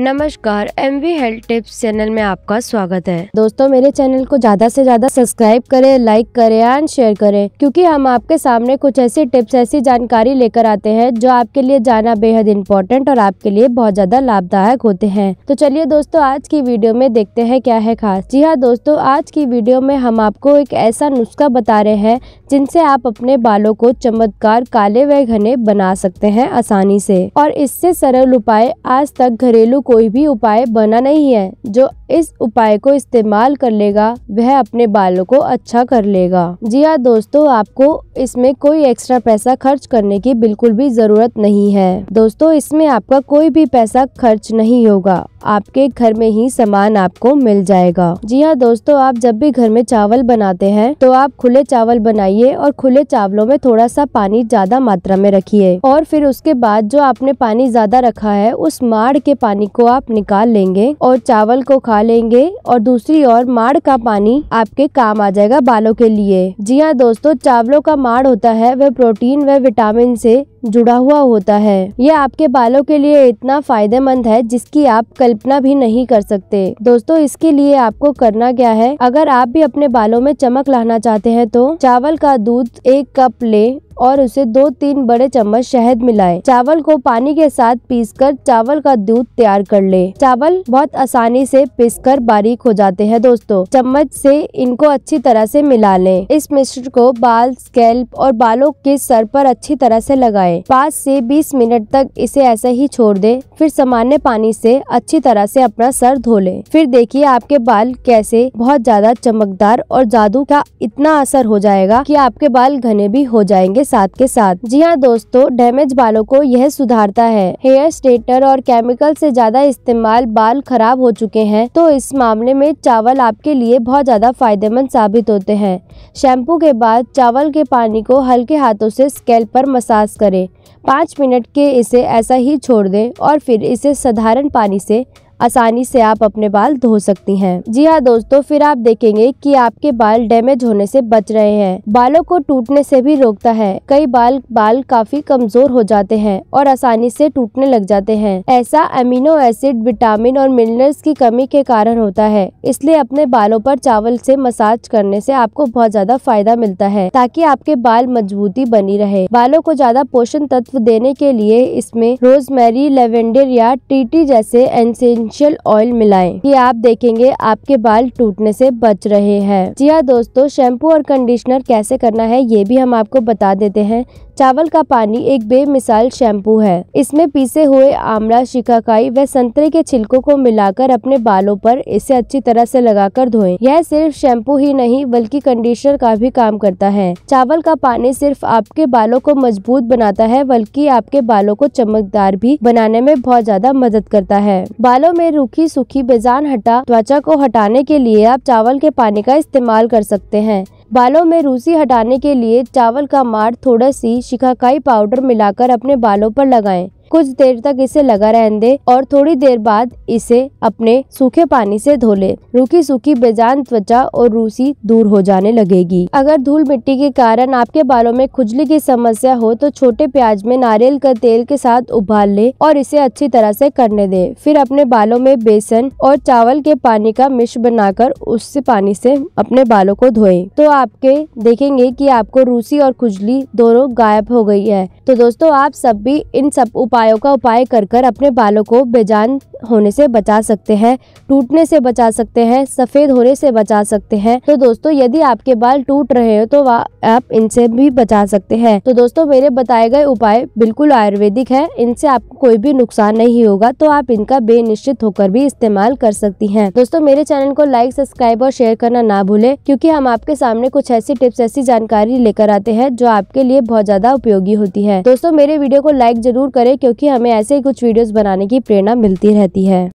नमस्कार M V health tips channel में आपका स्वागत है दोस्तों मेरे चैनल को ज्यादा से ज्यादा सब्सक्राइब करें लाइक करें एंड शेयर करें क्योंकि हम आपके सामने कुछ ऐसी टिप्स ऐसी जानकारी लेकर आते हैं जो आपके लिए जाना बेहद इम्पोर्टेंट और आपके लिए बहुत ज्यादा लाभदायक होते हैं तो चलिए दोस्तों आज की वीडियो में देखते हैं क्या है खास जी हाँ दोस्तों आज की वीडियो में हम आपको एक ऐसा नुस्खा बता रहे हैं जिनसे आप अपने बालों को चमत्कार काले व घने बना सकते हैं आसानी से और इससे सरल उपाय आज तक घरेलू कोई भी उपाय बना नहीं है जो इस उपाय को इस्तेमाल कर लेगा वह अपने बालों को अच्छा कर लेगा जी हाँ दोस्तों आपको इसमें कोई एक्स्ट्रा पैसा खर्च करने की बिल्कुल भी जरूरत नहीं है दोस्तों इसमें आपका कोई भी पैसा खर्च नहीं होगा आपके घर में ही सामान आपको मिल जाएगा जी हाँ दोस्तों आप जब भी घर में चावल बनाते हैं तो आप खुले चावल बनाइए और खुले चावलों में थोड़ा सा पानी ज्यादा मात्रा में रखिए और फिर उसके बाद जो आपने पानी ज्यादा रखा है उस माड़ के पानी को आप निकाल लेंगे और चावल को खा लेंगे और दूसरी ओर माड़ का पानी आपके काम आ जाएगा बालों के लिए जी हाँ दोस्तों चावलों का माड़ होता है वह प्रोटीन व विटामिन से जुड़ा हुआ होता है यह आपके बालों के लिए इतना फायदेमंद है जिसकी आप कल्पना भी नहीं कर सकते दोस्तों इसके लिए आपको करना क्या है अगर आप भी अपने बालों में चमक लाना चाहते हैं तो चावल का दूध एक कप ले और उसे दो तीन बड़े चम्मच शहद मिलाए चावल को पानी के साथ पीसकर चावल का दूध तैयार कर ले चावल बहुत आसानी से पीसकर बारीक हो जाते हैं दोस्तों चम्मच से इनको अच्छी तरह से मिला लें इस मिश्र को बाल स्केल्प और बालों के सर पर अच्छी तरह से लगाएं। पाँच से बीस मिनट तक इसे ऐसे ही छोड़ दे फिर सामान्य पानी से अच्छी तरह से अपना सर धो ले फिर देखिए आपके बाल कैसे बहुत ज्यादा चमकदार और जादू का इतना असर हो जाएगा कि आपके बाल घने भी हो जाएंगे साथ के साथ जी हाँ दोस्तों डैमेज बालों को यह सुधारता है हेयर स्ट्रेटनर और केमिकल से ज्यादा इस्तेमाल बाल खराब हो चुके हैं तो इस मामले में चावल आपके लिए बहुत ज्यादा फायदेमंद साबित होते हैं शैम्पू के बाद चावल के पानी को हल्के हाथों से स्केल पर मसाज करें पाँच मिनट के इसे ऐसा ही छोड़ दें और फिर इसे साधारण पानी से आसानी से आप अपने बाल धो सकती हैं जी हाँ दोस्तों फिर आप देखेंगे कि आपके बाल डैमेज होने से बच रहे हैं बालों को टूटने से भी रोकता है कई बाल बाल काफी कमजोर हो जाते हैं और आसानी से टूटने लग जाते हैं ऐसा अमीनो एसिड विटामिन और मिनरल्स की कमी के कारण होता है इसलिए अपने बालों पर चावल से मसाज करने से आपको बहुत ज्यादा फायदा मिलता है ताकि आपके बाल मजबूती बनी रहे बालों को ज्यादा पोषण तत्व देने के लिए इसमें रोजमेरी लेवेंडर या टीटी जैसे एनसेंट एसेंशियल ऑयल मिलाएं कि आप देखेंगे आपके बाल टूटने से बच रहे हैं जी हाँ दोस्तों शैम्पू और कंडीशनर कैसे करना है ये भी हम आपको बता देते हैं चावल का पानी एक बेमिसाल शैम्पू है इसमें पीसे हुए आमला शिकाकाई व संतरे के छिलकों को मिलाकर अपने बालों पर इसे अच्छी तरह से लगाकर धोएं। यह सिर्फ शैम्पू ही नहीं बल्कि कंडीशनर का भी काम करता है चावल का पानी सिर्फ आपके बालों को मजबूत बनाता है बल्कि आपके बालों को चमकदार भी बनाने में बहुत ज्यादा मदद करता है बालों में रूखी सूखी बेजान हटा त्वचा को हटाने के लिए आप चावल के पानी का इस्तेमाल कर सकते हैं बालों में रूसी हटाने के लिए चावल का मार थोड़ा सी शिखाकाई पाउडर मिलाकर अपने बालों पर लगाएं। कुछ देर तक इसे लगा रहने दे और थोड़ी देर बाद इसे अपने सूखे पानी से धो ले रूखी सूखी बेजान त्वचा और रूसी दूर हो जाने लगेगी अगर धूल मिट्टी के कारण आपके बालों में खुजली की समस्या हो तो छोटे प्याज में नारियल का तेल के साथ उबाल ले और इसे अच्छी तरह से करने दे फिर अपने बालों में बेसन और चावल के पानी का मिश्र बनाकर उस पानी से अपने बालों को धोए तो आपके देखेंगे कि आपको रूसी और खुजली दोनों गायब हो गई है तो दोस्तों आप सब भी इन सब उपाय उपायों का उपाय कर कर अपने बालों को बेजान होने से बचा सकते हैं टूटने से बचा सकते हैं सफ़ेद होने से बचा सकते हैं तो दोस्तों यदि आपके बाल टूट रहे हो तो आप इनसे भी बचा सकते हैं तो दोस्तों मेरे बताए गए उपाय बिल्कुल आयुर्वेदिक है इनसे आपको कोई भी नुकसान नहीं होगा तो आप इनका बेनिश्चित होकर भी इस्तेमाल कर सकती है दोस्तों मेरे चैनल को लाइक सब्सक्राइब और शेयर करना ना भूले क्यूँकी हम आपके सामने कुछ ऐसी टिप्स ऐसी जानकारी लेकर आते हैं जो आपके लिए बहुत ज्यादा उपयोगी होती है दोस्तों मेरे वीडियो को लाइक जरूर करें क्योंकि हमें ऐसे ही कुछ वीडियोस बनाने की प्रेरणा मिलती रहती है रहती है